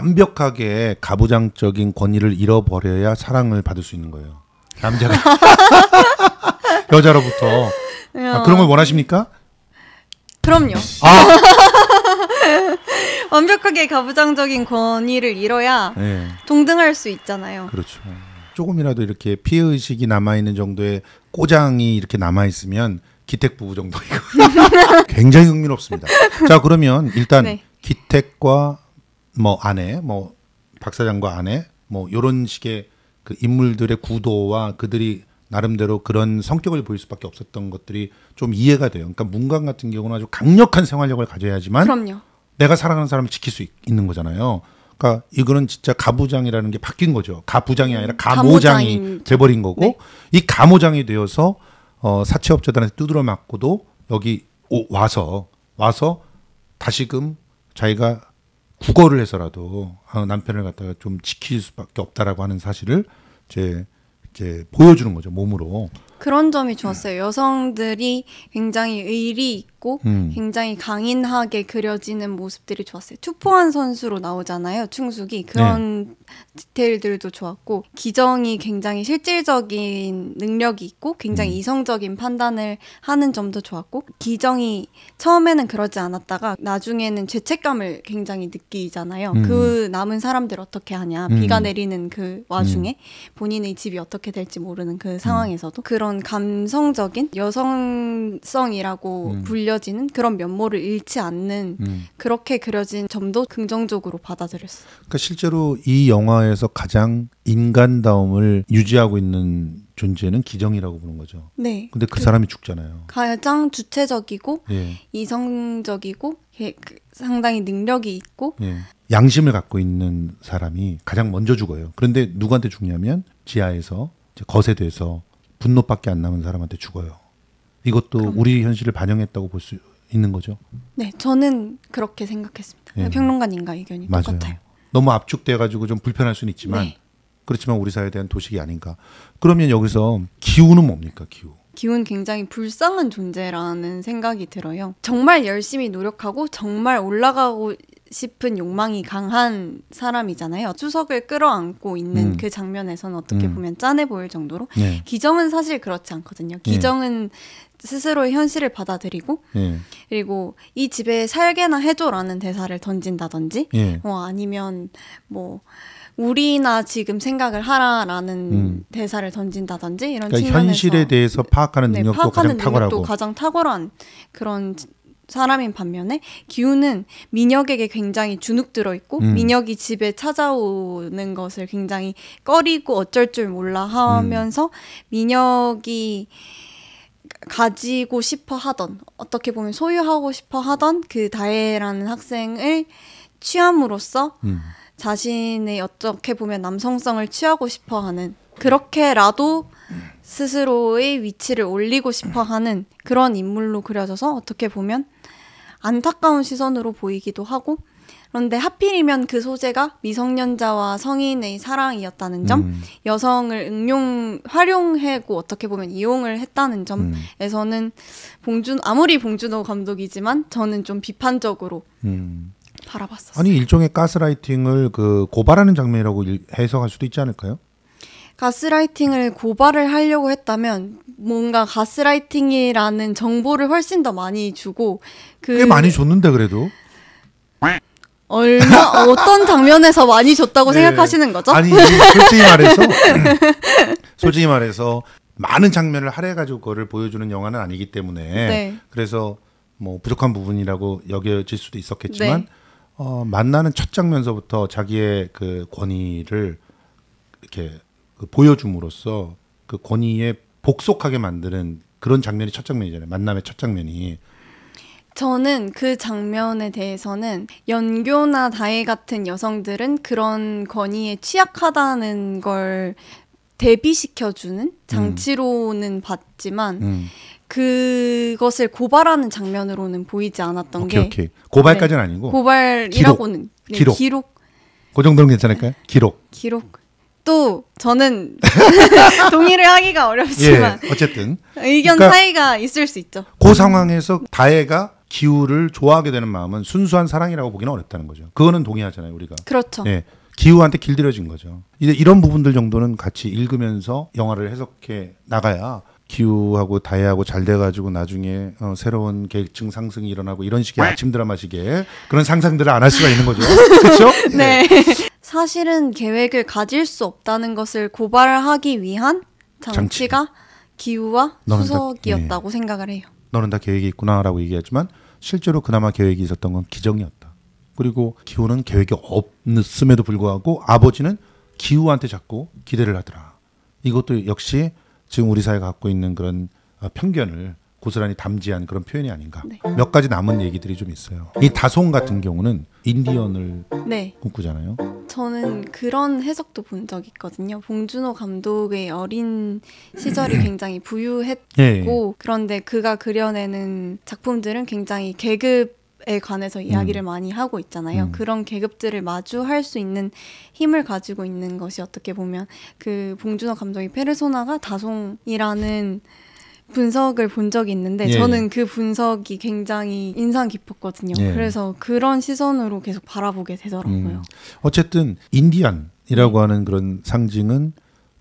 완벽하게 가부장적인 권위를 잃어버려야 사랑을 받을 수 있는 거예요. 남자가 여자로부터 아, 그런 걸 원하십니까? 그럼요. 아! 완벽하게 가부장적인 권위를 잃어야 네. 동등할 수 있잖아요. 그렇죠. 조금이라도 이렇게 피해 의식이 남아 있는 정도의 꼬장이 이렇게 남아 있으면 기택 부부 정도 이거 굉장히 흥미롭습니다. 자 그러면 일단 네. 기택과 뭐 아내, 뭐 박사장과 아내, 뭐요런 식의 그 인물들의 구도와 그들이 나름대로 그런 성격을 보일 수밖에 없었던 것들이 좀 이해가 돼요. 그러니까 문관 같은 경우는 아주 강력한 생활력을 가져야지만 그럼요. 내가 사랑하는 사람을 지킬 수 있, 는 거잖아요. 그러니까 이거는 진짜 가부장이라는 게 바뀐 거죠. 가부장이 아니라 가모장이 가모장인... 돼버린 거고 네. 이 가모장이 되어서 어, 사채업자들한테 두드려 맞고도 여기 오, 와서 와서 다시금 자기가 국어를 해서라도 아, 남편을 갖다가 좀 지킬 수밖에 없다라고 하는 사실을 이제 이제 보여주는 거죠 몸으로. 그런 점이 좋았어요. 네. 여성들이 굉장히 의리 있고 음. 굉장히 강인하게 그려지는 모습들이 좋았어요. 투포한 선수로 나오잖아요. 충숙이 그런 네. 디테일들도 좋았고 기정이 굉장히 실질적인 능력이 있고 굉장히 음. 이성적인 판단을 하는 점도 좋았고 기정이 처음에는 그러지 않았다가 나중에는 죄책감을 굉장히 느끼잖아요. 음. 그 남은 사람들 어떻게 하냐 음. 비가 내리는 그 와중에 음. 본인의 집이 어떻게 될지 모르는 그 음. 상황에서도 그런 감성적인 여성성이라고 불려 그려지는 그런 면모를 잃지 않는 음. 그렇게 그려진 점도 긍정적으로 받아들였어 그러니까 실제로 이 영화에서 가장 인간다움을 유지하고 있는 존재는 기정이라고 보는 거죠. 네. 근데 그, 그 사람이 죽잖아요. 가장 주체적이고 예. 이성적이고 예, 그 상당히 능력이 있고 예. 양심을 갖고 있는 사람이 가장 먼저 죽어요. 그런데 누구한테 죽냐면 지하에서 거세돼서 분노밖에 안 남은 사람한테 죽어요. 이것도 그럼. 우리 현실을 반영했다고 볼 수 있는 거죠. 네, 저는 그렇게 생각했습니다. 네. 평론가님과 의견이 맞아요. 똑같아요. 너무 압축돼 가지고 좀 불편할 수는 있지만 네. 그렇지만 우리 사회에 대한 도식이 아닌가. 그러면 여기서 기후는 뭡니까? 기후. 기운 굉장히 불쌍한 존재라는 생각이 들어요. 정말 열심히 노력하고 정말 올라가고 싶은 욕망이 강한 사람이잖아요. 추석을 끌어안고 있는 음. 그 장면에서는 어떻게 음. 보면 짠해 보일 정도로 네. 기정은 사실 그렇지 않거든요. 네. 기정은 스스로의 현실을 받아들이고 예. 그리고 이 집에 살게나 해줘라는 대사를 던진다든지 예. 어, 아니면 뭐 우리나 지금 생각을 하라라는 음. 대사를 던진다든지 이런 그러니까 현실에 대해서 파악하는 능력도 네, 파악하는 가장 능력도 탁월하고 가장 탁월한 그런 사람인 반면에 기우는 민혁에게 굉장히 주눅들어 있고 음. 민혁이 집에 찾아오는 것을 굉장히 꺼리고 어쩔 줄 몰라 하면서 음. 민혁이 가지고 싶어 하던 어떻게 보면 소유하고 싶어 하던 그 다혜라는 학생을 취함으로써 음. 자신의 어떻게 보면 남성성을 취하고 싶어 하는 그렇게라도 음. 스스로의 위치를 올리고 싶어 하는 그런 인물로 그려져서 어떻게 보면 안타까운 시선으로 보이기도 하고 그런데 하필이면 그 소재가 미성년자와 성인의 사랑이었다는 점, 음. 여성을 응용 활용하고 어떻게 보면 이용을 했다는 음. 점에서는 봉준 아무리 봉준호 감독이지만 저는 좀 비판적으로 음. 바라봤었어요. 아니 일종의 가스라이팅을 그 고발하는 장면이라고 일, 해석할 수도 있지 않을까요? 가스라이팅을 고발을 하려고 했다면 뭔가 가스라이팅이라는 정보를 훨씬 더 많이 주고 그꽤 많이 줬는데 그래도 얼마 어떤 장면에서 많이 줬다고 네. 생각하시는 거죠? 아니 솔직히 말해서 솔직히 말해서 많은 장면을 할애 가지고 그거를 보여주는 영화는 아니기 때문에 네. 그래서 뭐 부족한 부분이라고 여겨질 수도 있었겠지만 네. 어, 만나는 첫 장면서부터 자기의 그 권위를 이렇게 그 보여줌으로써 그 권위에 복속하게 만드는 그런 장면이 첫 장면이잖아요. 만남의 첫 장면이. 저는 그 장면에 대해서는 연교나 다혜 같은 여성들은 그런 권위에 취약하다는 걸 대비시켜주는 음. 장치로는 음. 봤지만 음. 그것을 고발하는 장면으로는 보이지 않았던 오케이, 게 오케이. 고발까지는 네. 아니고 고발이라고는 기록. 네, 기록. 기록 그 정도는 괜찮을까요? 기록 기록 또 저는 동의를 하기가 어렵지만 예, 어쨌든 의견 그러니까 차이가 있을 수 있죠. 그 상황에서 다혜가 기우를 좋아하게 되는 마음은 순수한 사랑이라고 보기는 어렵다는 거죠. 그거는 동의하잖아요, 우리가. 그렇죠. 예. 기우한테 길들여진 거죠. 이제 이런 부분들 정도는 같이 읽으면서 영화를 해석해 나가야 기우하고 다혜하고 잘 돼가지고 나중에 어, 새로운 계층 상승이 일어나고 이런 식의 아침 드라마식의 그런 상상들을 안 할 수가 있는 거죠. 그렇죠? 네. 네. 사실은 계획을 가질 수 없다는 것을 고발하기 위한 장치가 장치. 기우와 수석이었다고 다, 네. 생각을 해요. 너는 다 계획이 있구나라고 얘기하지만 실제로 그나마 계획이 있었던 건 기정이었다. 그리고 기우는 계획이 없음에도 불구하고 아버지는 기우한테 자꾸 기대를 하더라. 이것도 역시 지금 우리 사회가 갖고 있는 그런 어, 편견을 고스란히 담지한 그런 표현이 아닌가. 네. 몇 가지 남은 얘기들이 좀 있어요. 이 다송 같은 경우는 인디언을 네. 꿈꾸잖아요. 저는 그런 해석도 본적 있거든요. 봉준호 감독의 어린 시절이 굉장히 부유했고 예, 예, 그런데 그가 그려내는 작품들은 굉장히 계급 에 관해서 이야기를 음. 많이 하고 있잖아요. 음. 그런 계급들을 마주할 수 있는 힘을 가지고 있는 것이 어떻게 보면 그 봉준호 감독의 페르소나가 다송이라는 분석을 본 적이 있는데 예. 저는 예. 그 분석이 굉장히 인상 깊었거든요. 예. 그래서 그런 시선으로 계속 바라보게 되더라고요. 음. 어쨌든 인디안이라고 음. 하는 그런 상징은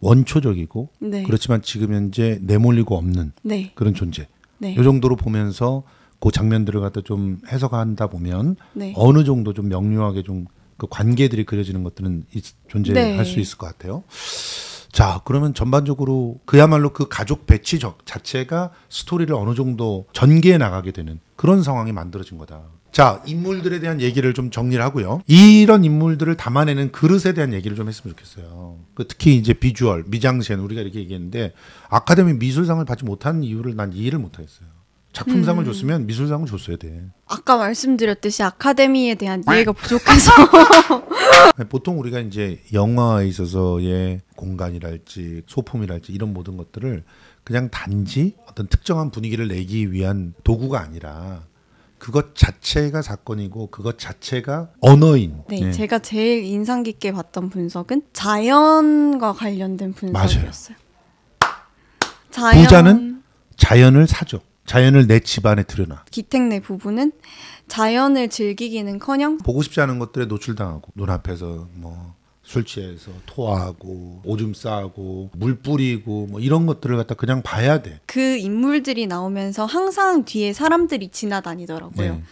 원초적이고 네. 그렇지만 지금 현재 내몰리고 없는 네. 그런 존재. 네. 이 정도로 보면서 그 장면들을 갖다 좀 해석한다 보면 네. 어느 정도 좀 명료하게 좀 그 관계들이 그려지는 것들은 존재할 네. 수 있을 것 같아요. 자, 그러면 전반적으로 그야말로 그 가족 배치 자체가 스토리를 어느 정도 전개해 나가게 되는 그런 상황이 만들어진 거다. 자, 인물들에 대한 얘기를 좀 정리를 하고요. 이런 인물들을 담아내는 그릇에 대한 얘기를 좀 했으면 좋겠어요. 그 특히 이제 비주얼, 미장센 우리가 이렇게 얘기했는데 아카데미 미술상을 받지 못한 이유를 난 이해를 못 하겠어요. 작품상을 음. 줬으면 미술상을 줬어야 돼. 아까 말씀드렸듯이 아카데미에 대한 이해가 네. 부족해서 보통 우리가 이제 영화에 있어서의 공간이랄지 소품이랄지 이런 모든 것들을 그냥 단지 어떤 특정한 분위기를 내기 위한 도구가 아니라 그것 자체가 사건이고 그것 자체가 언어인. 네, 네, 제가 제일 인상 깊게 봤던 분석은 자연과 관련된 분석이었어요. 맞아요. 자연... 부자는 자연을 사죠. 자연을 내 집안에 들여놔. 기택 내 부부는 자연을 즐기기는커녕 보고 싶지 않은 것들에 노출당하고 눈앞에서 뭐 술 취해서 토하고 오줌 싸고 물 뿌리고 뭐 이런 것들을 갖다 그냥 봐야 돼. 그 인물들이 나오면서 항상 뒤에 사람들이 지나다니더라고요. 네.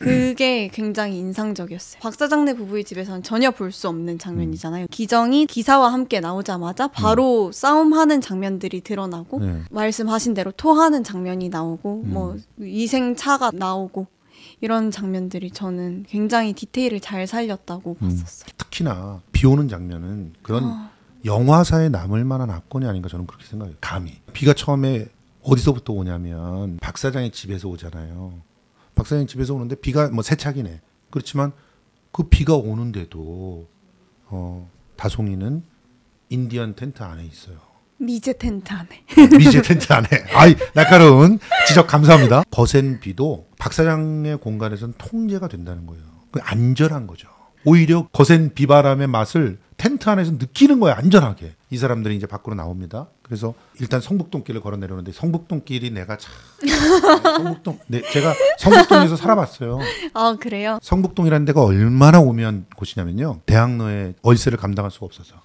그게 굉장히 인상적이었어요. 박사장네 부부의 집에서는 전혀 볼 수 없는 장면이잖아요. 음. 기정이 기사와 함께 나오자마자 바로 음. 싸움하는 장면들이 드러나고 네. 말씀하신 대로 토하는 장면이 나오고 음. 뭐 이생차가 나오고 이런 장면들이 저는 굉장히 디테일을 잘 살렸다고 음. 봤었어요. 특히나 비 오는 장면은 그런 아. 영화사에 남을 만한 압권이 아닌가 저는 그렇게 생각해요. 감히 비가 처음에 어디서부터 오냐면 박 사장의 집에서 오잖아요. 박사님 집에서 오는데 비가 뭐 세차기네. 그렇지만 그 비가 오는데도 어, 다송이는 인디언 텐트 안에 있어요. 미제 텐트 안에. 어, 미제 텐트 안에. 아이 날카로운 지적 감사합니다. 거센 비도 박 사장의 공간에선 통제가 된다는 거예요. 그 안절한 거죠. 오히려 거센 비바람의 맛을 텐트 안에서 느끼는 거야 안전하게 이 사람들이 이제 밖으로 나옵니다. 그래서 일단 성북동길을 걸어 내려오는데 성북동길이 내가 참 성북동 네, 제가 성북동에서 살아봤어요. 아 그래요? 성북동이라는 데가 얼마나 오묘한 곳이냐면요 대학로에 월세를 감당할 수가 없어서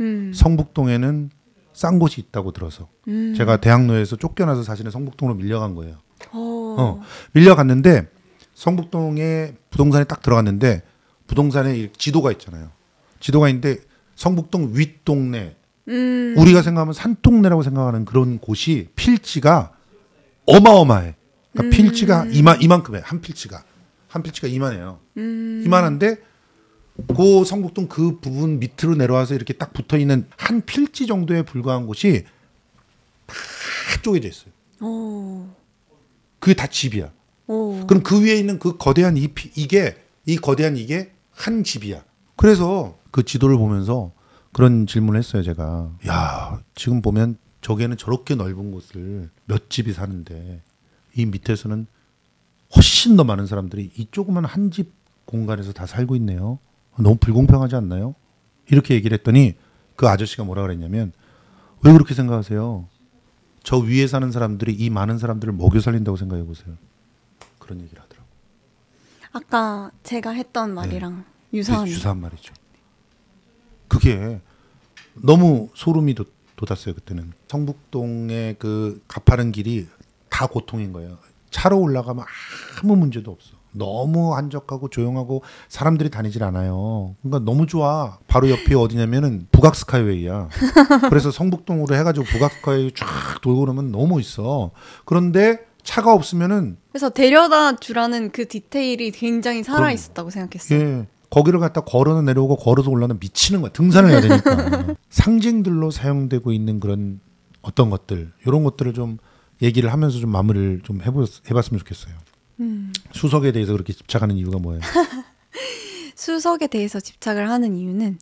음. 성북동에는 싼 곳이 있다고 들어서 음. 제가 대학로에서 쫓겨나서 사실은 성북동으로 밀려간 거예요. 오. 어. 어 밀려갔는데 성북동에 부동산에 딱 들어갔는데 부동산에 지도가 있잖아요. 지도가 있는데 성북동 윗동네 음. 우리가 생각하면 산동네라고 생각하는 그런 곳이 필지가 어마어마해. 그러니까 음. 필지가 이만 이만큼해. 한 필지가 한 필지가 이만해요. 음. 이만한데 그 성북동 그 부분 밑으로 내려와서 이렇게 딱 붙어 있는 한 필지 정도에 불과한 곳이 다 쪼개져 있어요. 오. 그게 다 집이야. 오. 그럼 그 위에 있는 그 거대한 이 이게 이 거대한 이게 한 집이야. 그래서 그 지도를 보면서 그런 질문을 했어요, 제가. 야, 지금 보면 저기에는 저렇게 넓은 곳을 몇 집이 사는데 이 밑에서는 훨씬 더 많은 사람들이 이 조그만 한 집 공간에서 다 살고 있네요. 너무 불공평하지 않나요? 이렇게 얘기를 했더니 그 아저씨가 뭐라 그랬냐면 왜 그렇게 생각하세요? 저 위에 사는 사람들이 이 많은 사람들을 먹여 살린다고 생각해 보세요. 그런 얘기를 아까 제가 했던 네. 말이랑 네. 유사한 유사한 말이죠. 그게 너무 소름이 돋, 았어요 그때는 성북동의 그 가파른 길이 다 고통인 거예요. 차로 올라가면 아무 문제도 없어. 너무 한적하고 조용하고 사람들이 다니질 않아요. 그러니까 너무 좋아. 바로 옆이 어디냐면은 북악스카이웨이야. 그래서 성북동으로 해가지고 북악스카이웨이 쫙 돌고 그러면 너무 있어 그런데 차가 없으면은 그래서 데려다 주라는 그 디테일이 굉장히 살아 있었다고 생각했어요. 예. 거기를 갔다 걸어서 내려오고 걸어서 올라오는 미치는 거야. 등산을 해야 되니까. 상징들로 사용되고 있는 그런 어떤 것들 이런 것들을 좀 얘기를 하면서 좀 마무리를 좀 해보, 해봤으면 좋겠어요. 음. 수석에 대해서 그렇게 집착하는 이유가 뭐예요? 수석에 대해서 집착을 하는 이유는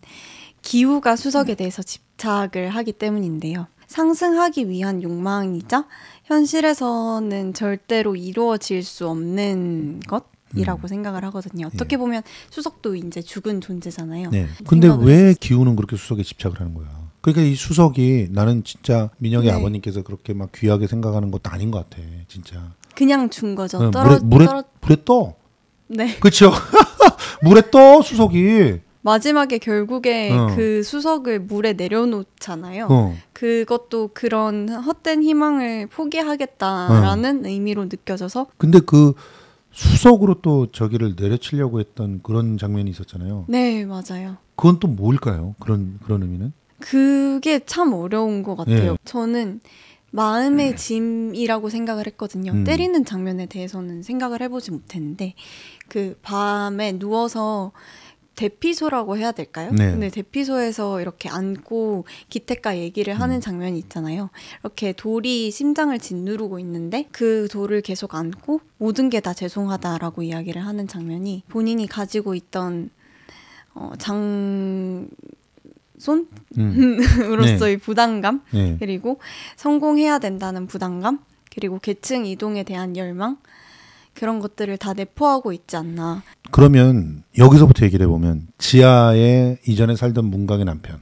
기후가 수석에 네. 대해서 집착을 하기 때문인데요. 상승하기 위한 욕망이자 현실에서는 절대로 이루어질 수 없는 것? 이라고 음. 생각을 하거든요. 예. 어떻게 예. 보면 수석도 이제 죽은 존재잖아요. 네. 근데 왜 기우는 그렇게 수석에 집착을 하는 거야? 그러니까 이 수석이 나는 진짜 민영이 네. 아버님께서 그렇게 막 귀하게 생각하는 것도 아닌 것 같아, 진짜. 그냥 준 거죠. 네, 떨어, 물에, 물에, 떨어... 물에 떠. 네. 그렇죠. 물에 떠 수석이. 마지막에 결국에 어. 그 수석을 물에 내려놓잖아요. 어. 그것도 그런 헛된 희망을 포기하겠다라는 어. 의미로 느껴져서. 근데 그 수석으로 또 저기를 내려치려고 했던 그런 장면이 있었잖아요. 네, 맞아요. 그건 또 뭘까요? 그런 그런 의미는? 그게 참 어려운 것 같아요. 예. 저는 마음의 네. 짐이라고 생각을 했거든요. 음. 때리는 장면에 대해서는 생각을 해보지 못했는데 그 밤에 누워서 대피소라고 해야 될까요? 네. 근데 네, 대피소에서 이렇게 안고 기택과 얘기를 하는 음. 장면이 있잖아요. 이렇게 돌이 심장을 짓누르고 있는데 그 돌을 계속 안고 모든 게 다 죄송하다라고 이야기를 하는 장면이 본인이 가지고 있던 어, 장 손으로서의 음. 네. 부담감 네. 그리고 성공해야 된다는 부담감 그리고 계층 이동에 대한 열망 그런 것들을 다 내포하고 있지 않나. 그러면 여기서부터 얘기를 해보면 지하에 이전에 살던 문강의 남편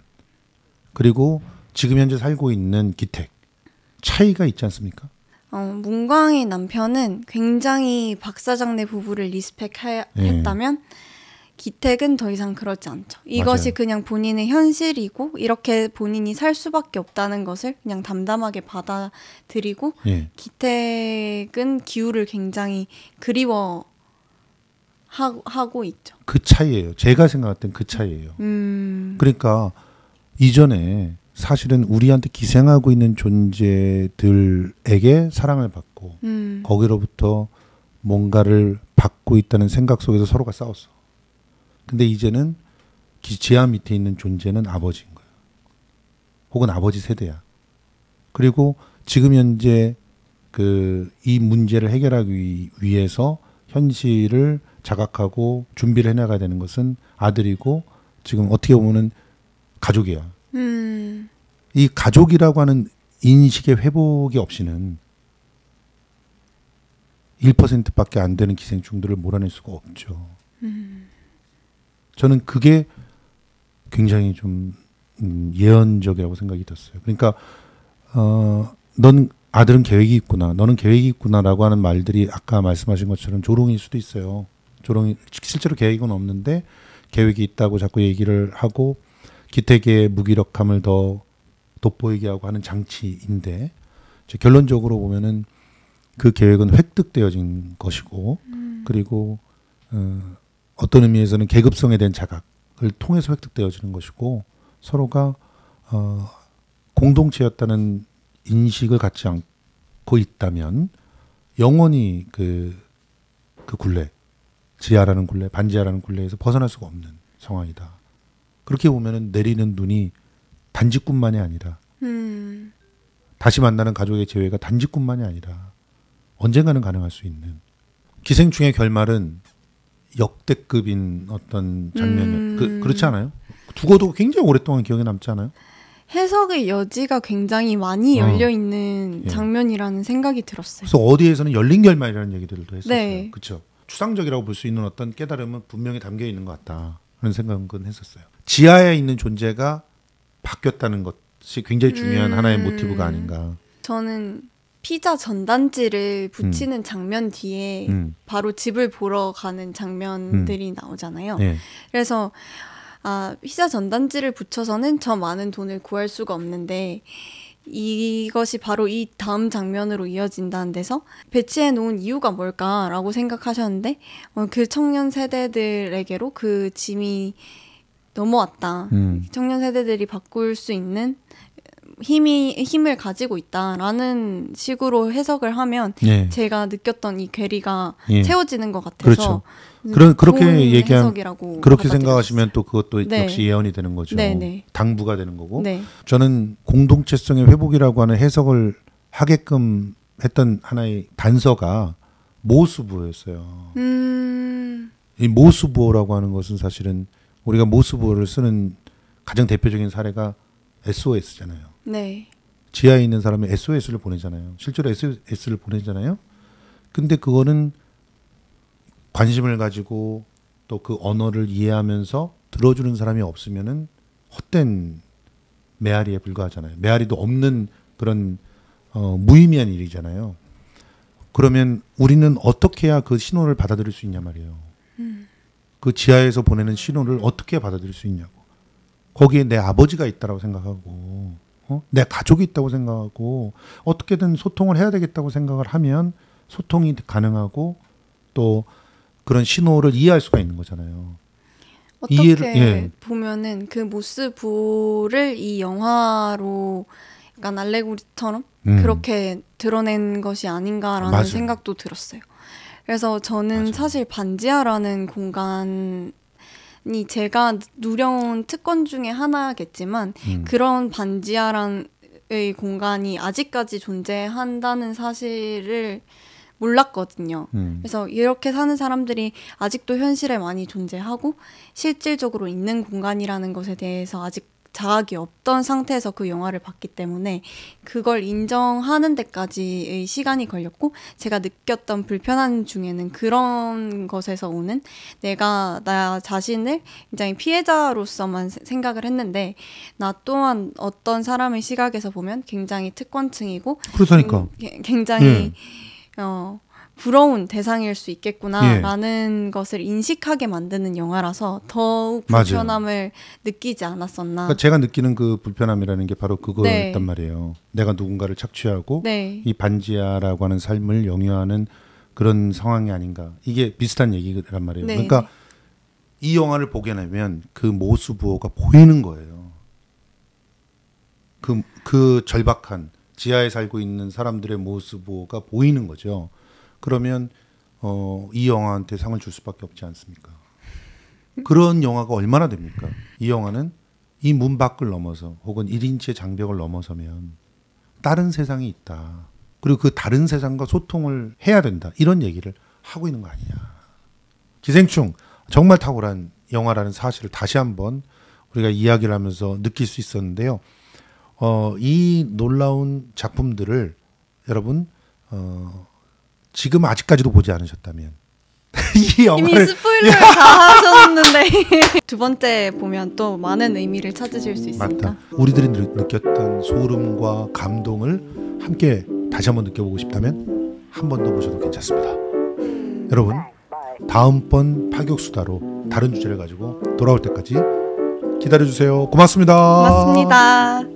그리고 지금 현재 살고 있는 기택 차이가 있지 않습니까? 어, 문광의 남편은 굉장히 박사장네 부부를 리스펙했다면 예. 네. 기택은 더 이상 그렇지 않죠. 이것이 맞아요. 그냥 본인의 현실이고 이렇게 본인이 살 수밖에 없다는 것을 그냥 담담하게 받아들이고 예. 기택은 기후를 굉장히 그리워 하고 있죠. 그 차이예요. 제가 생각했던 그 차이예요. 음... 그러니까 이전에 사실은 우리한테 기생하고 있는 존재들에게 사랑을 받고 음. 거기로부터 뭔가를 받고 있다는 생각 속에서 서로가 싸웠어. 근데 이제는 지하 밑에 있는 존재는 아버지인 거야. 혹은 아버지 세대야. 그리고 지금 현재 그 이 문제를 해결하기 위해서 현실을 자각하고 준비를 해나가야 되는 것은 아들이고 지금 어떻게 보면은 가족이야. 음. 이 가족이라고 하는 인식의 회복이 없이는 1%밖에 안 되는 기생충들을 몰아낼 수가 없죠. 음. 저는 그게 굉장히 좀 음, 예언적이라고 생각이 들었어요. 그러니까 어, 넌 아들은 계획이 있구나, 너는 계획이 있구나라고 하는 말들이 아까 말씀하신 것처럼 조롱일 수도 있어요. 조롱이 실제로 계획은 없는데 계획이 있다고 자꾸 얘기를 하고 기택의 무기력함을 더 돋보이게 하고 하는 장치인데 결론적으로 보면은 그 계획은 획득되어진 것이고 음. 그리고 어, 어떤 의미에서는 계급성에 대한 자각을 통해서 획득되어지는 것이고 서로가 어, 공동체였다는 인식을 갖지 않고 있다면 영원히 그, 그 굴레, 지하라는 굴레, 반지하라는 굴레에서 벗어날 수가 없는 상황이다. 그렇게 보면 내리는 눈이 단지뿐만이 아니라 음. 다시 만나는 가족의 재회가 단지뿐만이 아니라 언젠가는 가능할 수 있는 기생충의 결말은 역대급인 어떤 장면이 음... 그, 그렇지 않아요? 두고도 굉장히 오랫동안 기억에 남지 않아요? 해석의 여지가 굉장히 많이 어. 열려 있는 예. 장면이라는 생각이 들었어요. 그래서 어디에서는 열린 결말이라는 얘기들도 했었어요. 네. 그렇죠. 추상적이라고 볼 수 있는 어떤 깨달음은 분명히 담겨 있는 것 같다. 그런 생각은 했었어요. 지하에 있는 존재가 바뀌었다는 것이 굉장히 중요한 음... 하나의 모티브가 아닌가. 저는 피자 전단지를 붙이는 음. 장면 뒤에 음. 바로 집을 보러 가는 장면들이 음. 나오잖아요. 네. 그래서 아, 피자 전단지를 붙여서는 저 많은 돈을 구할 수가 없는데 이것이 바로 이 다음 장면으로 이어진다는 데서 배치해 놓은 이유가 뭘까라고 생각하셨는데 어, 그 청년 세대들에게로 그 짐이 넘어왔다. 음. 청년 세대들이 바꿀 수 있는 힘이 힘을 가지고 있다라는 식으로 해석을 하면 예. 제가 느꼈던 이 괴리가 예. 채워지는 것 같아서 그렇죠. 음, 그런 그렇게 얘기한 그렇게 생각하시면 또 그것도 네. 역시 예언이 되는 거죠. 네, 네. 당부가 되는 거고 네. 저는 공동체성의 회복이라고 하는 해석을 하게끔 했던 하나의 단서가 모수부였어요. 음... 이 모수부라고 하는 것은 사실은 우리가 모수부를 쓰는 가장 대표적인 사례가 SOS잖아요. 네. 지하에 있는 사람이 SOS를 보내잖아요. 실제로 SOS를 보내잖아요. 근데 그거는 관심을 가지고 또 그 언어를 이해하면서 들어주는 사람이 없으면은 헛된 메아리에 불과하잖아요. 메아리도 없는 그런 어, 무의미한 일이잖아요. 그러면 우리는 어떻게 해야 그 신호를 받아들일 수 있냐 말이에요. 음. 그 지하에서 보내는 신호를 어떻게 받아들일 수 있냐고. 거기에 내 아버지가 있다라고 생각하고 어? 내 가족이 있다고 생각하고 어떻게든 소통을 해야 되겠다고 생각을 하면 소통이 가능하고 또 그런 신호를 이해할 수가 있는 거잖아요. 어떻게 이해를, 예. 보면은 그모스부이 영화로 약간 알레고리처럼 음. 그렇게 드러낸 것이 아닌가라는 맞아. 생각도 들었어요. 그래서 저는 맞아. 사실 반지하라는 공간 이 제가 누려온 특권 중에 하나겠지만 음. 그런 반지하란의 공간이 아직까지 존재한다는 사실을 몰랐거든요. 음. 그래서 이렇게 사는 사람들이 아직도 현실에 많이 존재하고 실질적으로 있는 공간이라는 것에 대해서 아직 자학이 없던 상태에서 그 영화를 봤기 때문에 그걸 인정하는 데까지의 시간이 걸렸고 제가 느꼈던 불편함 중에는 그런 것에서 오는 내가 나 자신을 굉장히 피해자로서만 생각을 했는데 나 또한 어떤 사람의 시각에서 보면 굉장히 특권층이고 그렇다니까. 굉장히 음. 어 부러운 대상일 수 있겠구나라는 예. 것을 인식하게 만드는 영화라서 더욱 불편함을 맞아요. 느끼지 않았었나. 그러니까 제가 느끼는 그 불편함이라는 게 바로 그거였단 네. 말이에요. 내가 누군가를 착취하고 네. 이 반지하라고 하는 삶을 영유하는 그런 상황이 아닌가. 이게 비슷한 얘기란 말이에요. 네. 그러니까 네. 이 영화를 보게 되면 그 모수 부호가 보이는 거예요. 그, 그 절박한 지하에 살고 있는 사람들의 모습 보가 보이는 거죠. 그러면 어, 이 영화한테 상을 줄 수밖에 없지 않습니까? 그런 영화가 얼마나 됩니까? 이 영화는 이 문 밖을 넘어서 혹은 1인치의 장벽을 넘어서면 다른 세상이 있다. 그리고 그 다른 세상과 소통을 해야 된다. 이런 얘기를 하고 있는 거 아니냐. 기생충 정말 탁월한 영화라는 사실을 다시 한번 우리가 이야기를 하면서 느낄 수 있었는데요. 어, 이 놀라운 작품들을 여러분 어, 지금 아직까지도 보지 않으셨다면 이 영화를 이미 스포일러를 다 하셨는데 두 번째 보면 또 많은 의미를 찾으실 수 있습니다. 맞다. 우리들이 느꼈던 소름과 감동을 함께 다시 한번 느껴보고 싶다면 한 번 더 보셔도 괜찮습니다. 여러분 다음번 파격수다로 다른 주제를 가지고 돌아올 때까지 기다려주세요. 고맙습니다. 고맙습니다.